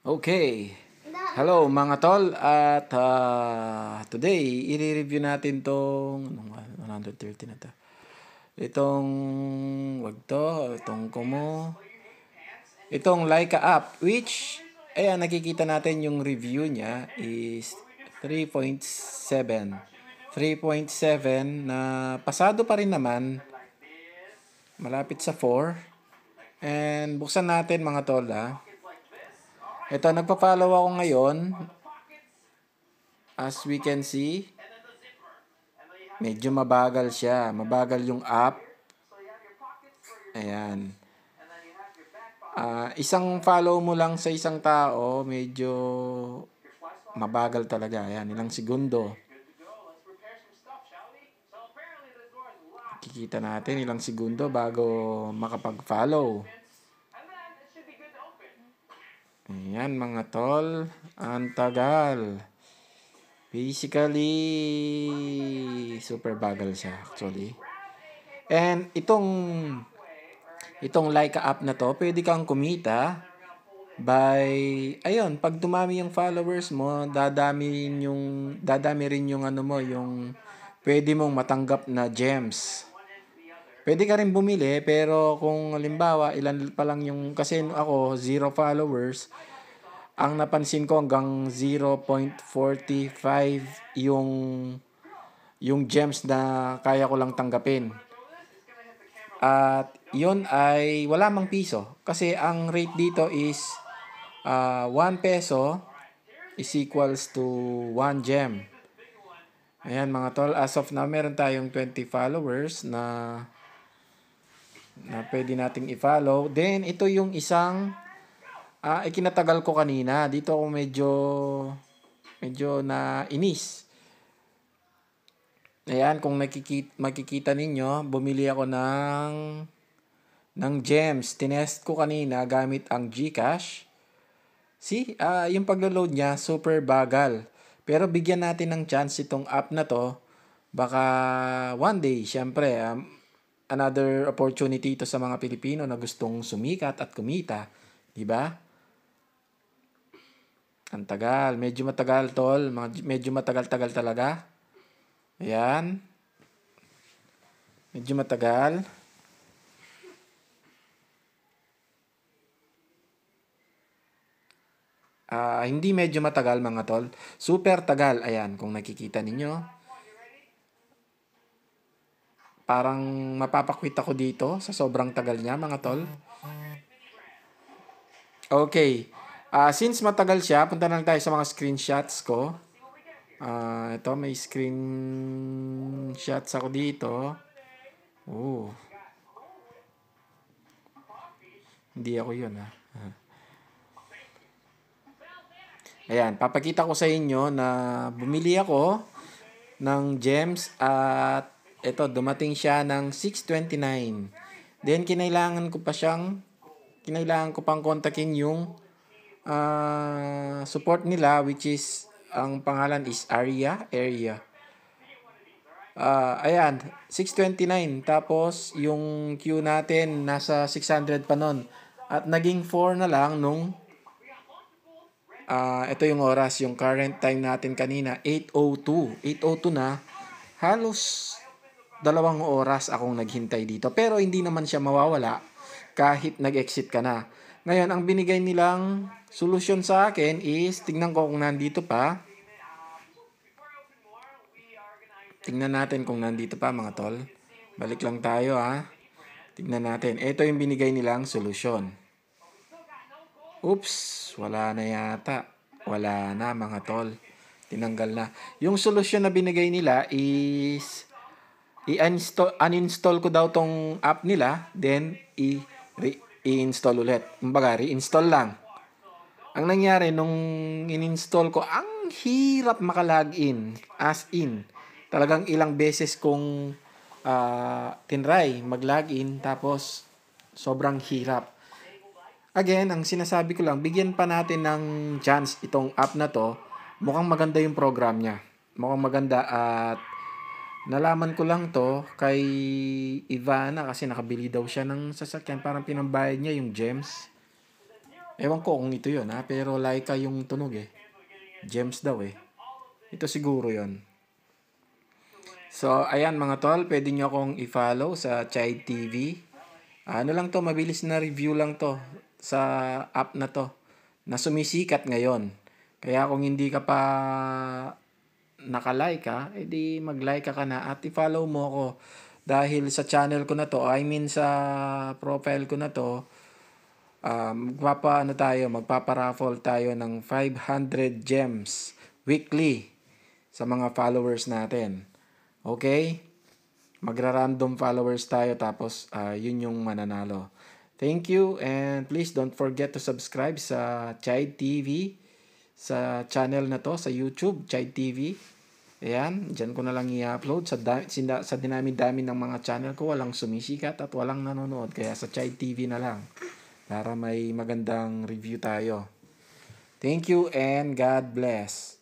Okay. Hello mga tol at uh, today i-review natin tong anong 130 na to. Itong wag to, itong Kumo. Itong Leica app which ayan nakikita natin yung review niya is 3.7. 3.7 na pasado pa rin naman. Malapit sa 4. And buksan natin mga tol ah. Ito, nagpa-follow ako ngayon. As we can see, medyo mabagal siya. Mabagal yung app. Ayan. Uh, isang follow mo lang sa isang tao, medyo mabagal talaga. Ayan, ilang segundo. Kikita natin ilang segundo bago makapag-follow. Ayan mga tol, ang tagal. Physically, super bagal siya actually. And itong itong Leica app na to, pwede kang kumita by ayun, pag dumami yung followers mo, dadami yung dadami rin yung ano mo, yung pwede mong matanggap na gems. Pwede ka rin bumili, pero kung halimbawa, ilan pa lang yung, kasi ako, zero followers, ang napansin ko hanggang 0.45 yung yung gems na kaya ko lang tanggapin. At yun ay wala mang piso. Kasi ang rate dito is uh, ah, 1 peso is equals to 1 gem. Ayan mga tol, as of now meron tayong 20 followers na na pwede nating i-follow. Then, ito yung isang uh, ikinatagal ko kanina. Dito ako medyo medyo na inis. Ayan, kung nakikita, makikita ninyo, bumili ako ng ng gems. Tinest ko kanina gamit ang GCash. See, uh, ah, yung pag load niya, super bagal. Pero bigyan natin ng chance itong app na to. Baka one day, syempre, um, another opportunity ito sa mga Pilipino na gustong sumikat at kumita, 'di ba? Ang tagal, medyo matagal tol, medyo matagal-tagal talaga. Ayan. Medyo matagal. Uh, hindi medyo matagal mga tol. Super tagal. Ayan, kung nakikita ninyo. Parang mapapakwit ako dito sa sobrang tagal niya, mga tol. Okay. Uh, since matagal siya, punta na tayo sa mga screenshots ko. Uh, ito, may screenshots ako dito. Oh. Hindi ako yun, ha? Ah. Ayan, papakita ko sa inyo na bumili ako ng gems at ito, dumating siya ng 6.29. Then, kinailangan ko pa siyang, kinailangan ko pang kontakin yung uh, support nila, which is, ang pangalan is Aria, Area. Uh, ayan, 6.29. Tapos, yung queue natin, nasa 600 pa nun. At naging 4 na lang nung uh, ito yung oras, yung current time natin kanina, 8.02. 8.02 na. Halos dalawang oras akong naghintay dito. Pero hindi naman siya mawawala kahit nag-exit ka na. Ngayon, ang binigay nilang solusyon sa akin is, tingnan ko kung nandito pa. Tingnan natin kung nandito pa mga tol. Balik lang tayo ha. Tingnan natin. Ito yung binigay nilang solusyon. Oops, wala na yata. Wala na mga tol. Tinanggal na. Yung solusyon na binigay nila is i-uninstall uninstall ko daw tong app nila, then i i-install ulit. Kumbaga, reinstall lang. Ang nangyari nung ininstall ko, ang hirap in. as in. Talagang ilang beses kong uh, tinry mag in, tapos sobrang hirap. Again, ang sinasabi ko lang, bigyan pa natin ng chance itong app na to. Mukhang maganda yung program niya. Mukhang maganda at Nalaman ko lang to kay Ivana kasi nakabili daw siya ng sasakyan. Parang pinambayad niya yung gems. Ewan ko kung ito yun ha, pero Laika yung tunog eh. Gems daw eh. Ito siguro yon So, ayan mga tol, pwede nyo akong i-follow sa Chai TV. Ano lang to, mabilis na review lang to sa app na to na sumisikat ngayon. Kaya kung hindi ka pa naka-like ka, edi mag-like ka, ka na at i-follow mo ako. Dahil sa channel ko na to, I mean sa profile ko na to, um, magpapa, ano tayo, magpaparaffle tayo ng 500 gems weekly sa mga followers natin. Okay? Magra-random followers tayo tapos uh, yun yung mananalo. Thank you and please don't forget to subscribe sa Chai TV sa channel na to, sa YouTube, Chai TV. Ayan, dyan ko na lang i-upload. Sa, da, sa dinami-dami ng mga channel ko, walang sumisikat at walang nanonood. Kaya sa Chai TV na lang. Para may magandang review tayo. Thank you and God bless.